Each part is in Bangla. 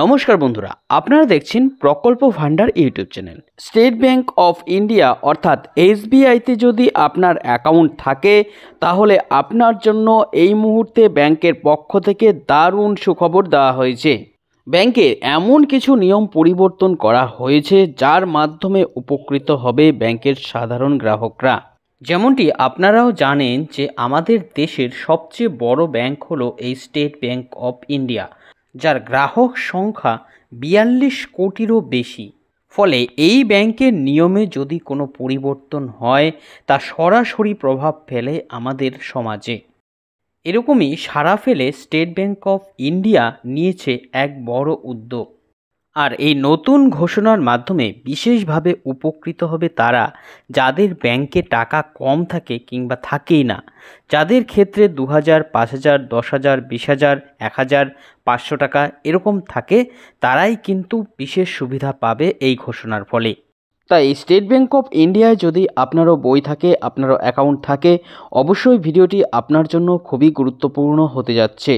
নমস্কার বন্ধুরা আপনারা দেখছেন প্রকল্প ভান্ডার YouTube channel State Bank of India অর্থাৎ এসবিআইতে যদি আপনার অ্যাকাউন্ট থাকে তাহলে আপনার জন্য এই মুহূর্তে ব্যাংকের পক্ষ থেকে দারুণ সুখবর দেওয়া হয়েছে ব্যাংকের এমন কিছু নিয়ম পরিবর্তন করা হয়েছে যার মাধ্যমে উপকৃত হবে ব্যাংকের সাধারণ গ্রাহকরা যেমনটি আপনারাও জানেন যে আমাদের দেশের সবচেয়ে বড় ব্যাংক হলো এই স্টেট ব্যাংক অফ ইন্ডিয়া যার গ্রাহক সংখ্যা বিয়াল্লিশ কোটিরও বেশি ফলে এই ব্যাংকের নিয়মে যদি কোনো পরিবর্তন হয় তা সরাসরি প্রভাব ফেলে আমাদের সমাজে এরকমই সারা ফেলে স্টেট ব্যাংক অফ ইন্ডিয়া নিয়েছে এক বড় উদ্যোগ আর এই নতুন ঘোষণার মাধ্যমে বিশেষভাবে উপকৃত হবে তারা যাদের ব্যাংকে টাকা কম থাকে কিংবা থাকেই না যাদের ক্ষেত্রে দু হাজার পাঁচ হাজার দশ হাজার বিশ হাজার এক হাজার পাঁচশো টাকা এরকম থাকে তারাই কিন্তু বিশেষ সুবিধা পাবে এই ঘোষণার ফলে তাই স্টেট ব্যাঙ্ক অফ ইন্ডিয়ায় যদি আপনারও বই থাকে আপনারও অ্যাকাউন্ট থাকে অবশ্যই ভিডিওটি আপনার জন্য খুবই গুরুত্বপূর্ণ হতে যাচ্ছে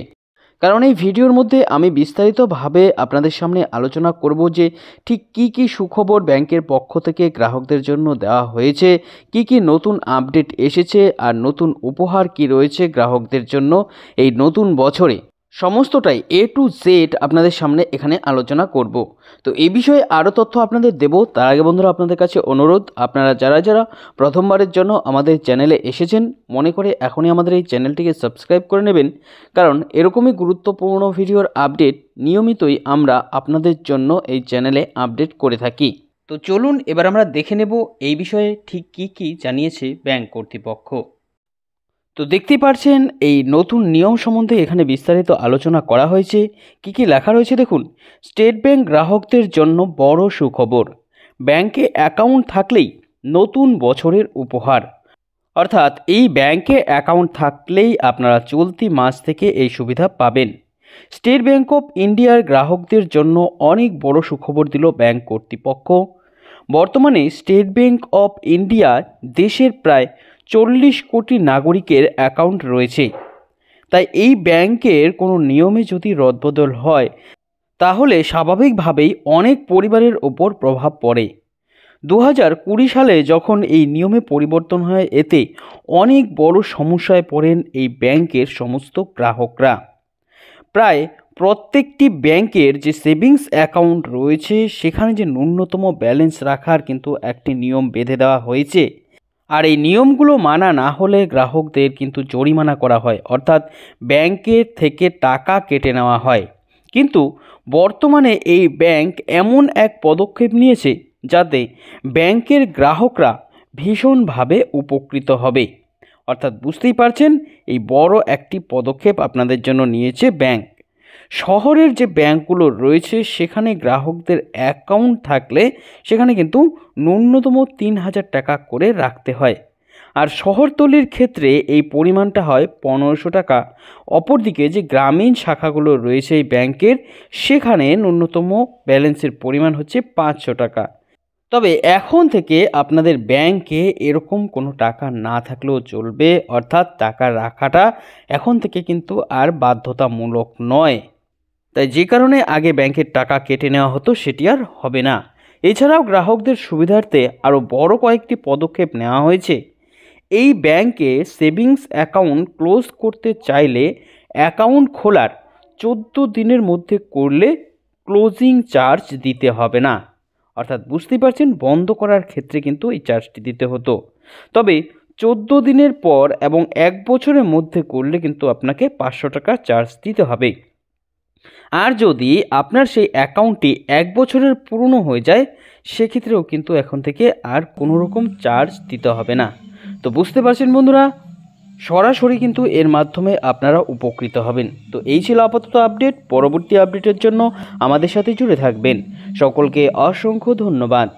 কারণ এই ভিডিওর মধ্যে আমি বিস্তারিতভাবে আপনাদের সামনে আলোচনা করব যে ঠিক কি কি সুখবর ব্যাংকের পক্ষ থেকে গ্রাহকদের জন্য দেওয়া হয়েছে কি কি নতুন আপডেট এসেছে আর নতুন উপহার কি রয়েছে গ্রাহকদের জন্য এই নতুন বছরে সমস্তটাই এ টু জেড আপনাদের সামনে এখানে আলোচনা করব তো এই বিষয়ে আরও তথ্য আপনাদের দেব তার আগে বন্ধুরা আপনাদের কাছে অনুরোধ আপনারা যারা যারা প্রথমবারের জন্য আমাদের চ্যানেলে এসেছেন মনে করে এখনই আমাদের এই চ্যানেলটিকে সাবস্ক্রাইব করে নেবেন কারণ এরকমই গুরুত্বপূর্ণ ভিডিওর আপডেট নিয়মিতই আমরা আপনাদের জন্য এই চ্যানেলে আপডেট করে থাকি তো চলুন এবার আমরা দেখে নেব এই বিষয়ে ঠিক কী কী জানিয়েছে ব্যাংক কর্তৃপক্ষ তো দেখতেই পারছেন এই নতুন নিয়ম সম্বন্ধে এখানে বিস্তারিত আলোচনা করা হয়েছে কি কি লেখা রয়েছে দেখুন স্টেট ব্যাংক গ্রাহকদের জন্য বড় সুখবর ব্যাংকে অ্যাকাউন্ট থাকলেই নতুন বছরের উপহার অর্থাৎ এই ব্যাংকে অ্যাকাউন্ট থাকলেই আপনারা চলতি মাস থেকে এই সুবিধা পাবেন স্টেট ব্যাংক অফ ইন্ডিয়ার গ্রাহকদের জন্য অনেক বড় সুখবর দিল ব্যাংক কর্তৃপক্ষ বর্তমানে স্টেট ব্যাংক অফ ইন্ডিয়া দেশের প্রায় চল্লিশ কোটি নাগরিকের অ্যাকাউন্ট রয়েছে তাই এই ব্যাংকের কোনো নিয়মে যদি রদবদল হয় তাহলে স্বাভাবিকভাবেই অনেক পরিবারের ওপর প্রভাব পড়ে দু হাজার কুড়ি সালে যখন এই নিয়মে পরিবর্তন হয় এতে অনেক বড় সমস্যায় পড়েন এই ব্যাংকের সমস্ত গ্রাহকরা প্রায় প্রত্যেকটি ব্যাংকের যে সেভিংস অ্যাকাউন্ট রয়েছে সেখানে যে ন্যূনতম ব্যালেন্স রাখার কিন্তু একটি নিয়ম বেঁধে দেওয়া হয়েছে আর এই নিয়মগুলো মানা না হলে গ্রাহকদের কিন্তু জরিমানা করা হয় অর্থাৎ ব্যাংকের থেকে টাকা কেটে নেওয়া হয় কিন্তু বর্তমানে এই ব্যাংক এমন এক পদক্ষেপ নিয়েছে যাতে ব্যাংকের গ্রাহকরা ভীষণভাবে উপকৃত হবে অর্থাৎ বুঝতেই পারছেন এই বড় একটি পদক্ষেপ আপনাদের জন্য নিয়েছে ব্যাংক শহরের যে ব্যাংকগুলো রয়েছে সেখানে গ্রাহকদের অ্যাকাউন্ট থাকলে সেখানে কিন্তু ন্যূনতম তিন হাজার টাকা করে রাখতে হয় আর শহরতলির ক্ষেত্রে এই পরিমাণটা হয় পনেরোশো টাকা অপরদিকে যে গ্রামীণ শাখাগুলো রয়েছে এই ব্যাংকের সেখানে ন্যূনতম ব্যালেন্সের পরিমাণ হচ্ছে পাঁচশো টাকা তবে এখন থেকে আপনাদের ব্যাংকে এরকম কোনো টাকা না থাকলেও চলবে অর্থাৎ টাকা রাখাটা এখন থেকে কিন্তু আর বাধ্যতামূলক নয় তাই যে কারণে আগে ব্যাংকের টাকা কেটে নেওয়া হতো সেটি আর হবে না এছাড়াও গ্রাহকদের সুবিধার্থে আরও বড় কয়েকটি পদক্ষেপ নেওয়া হয়েছে এই ব্যাংকে সেভিংস অ্যাকাউন্ট ক্লোজ করতে চাইলে অ্যাকাউন্ট খোলার চোদ্দো দিনের মধ্যে করলে ক্লোজিং চার্জ দিতে হবে না অর্থাৎ বুঝতেই পারছেন বন্ধ করার ক্ষেত্রে কিন্তু এই চার্জটি দিতে হতো তবে চোদ্দ দিনের পর এবং এক বছরের মধ্যে করলে কিন্তু আপনাকে পাঁচশো টাকা চার্জ দিতে হবে আর যদি আপনার সেই অ্যাকাউন্টটি এক বছরের পুরনো হয়ে যায় সেক্ষেত্রেও কিন্তু এখন থেকে আর কোনো রকম চার্জ দিতে হবে না তো বুঝতে পারছেন বন্ধুরা সরাসরি কিন্তু এর মাধ্যমে আপনারা উপকৃত হবেন তো এই ছিল আপাতত আপডেট পরবর্তী আপডেটের জন্য আমাদের সাথে জুড়ে থাকবেন সকলকে অসংখ্য ধন্যবাদ